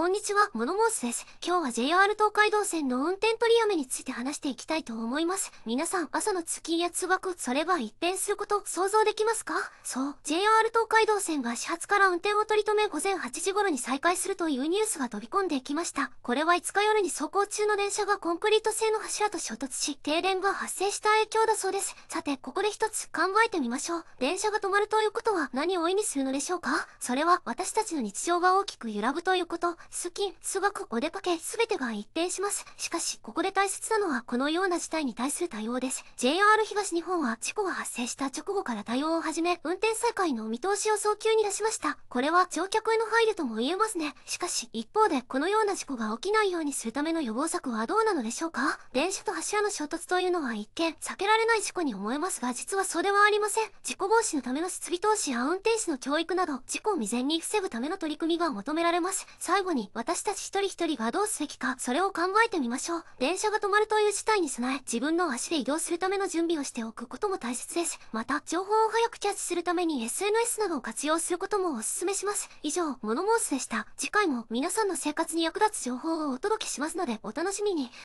こんにちは、モノモースです。今日は JR 東海道線の運転取りやめについて話していきたいと思います。皆さん、朝の通勤や通学、それは一変すること想像できますかそう、JR 東海道線が始発から運転を取り留め午前8時頃に再開するというニュースが飛び込んできました。これは5日夜に走行中の電車がコンクリート製の柱と衝突し、停電が発生した影響だそうです。さて、ここで一つ考えてみましょう。電車が止まるということは何を意味するのでしょうかそれは私たちの日常が大きく揺らぐということ、スキ、数学、お出かけ、すべてが一定します。しかし、ここで大切なのはこのような事態に対する対応です。JR 東日本は事故が発生した直後から対応を始め、運転再開の見通しを早急に出しました。これは乗客への配慮とも言えますね。しかし、一方でこのような事故が起きないようにするための予防策はどうなのでしょうか電車と柱の衝突というのは一見、避けられない事故に思えますが、実はそれはありません。事故防止のための設備投資や運転士の教育など、事故を未然に防ぐための取り組みが求められます。最後にに私たち一人一人がどうすべきかそれを考えてみましょう電車が止まるという事態に備え自分の足で移動するための準備をしておくことも大切ですまた情報を早くキャッチするために SNS などを活用することもおすすめします以上モノモースでした次回も皆さんの生活に役立つ情報をお届けしますのでお楽しみに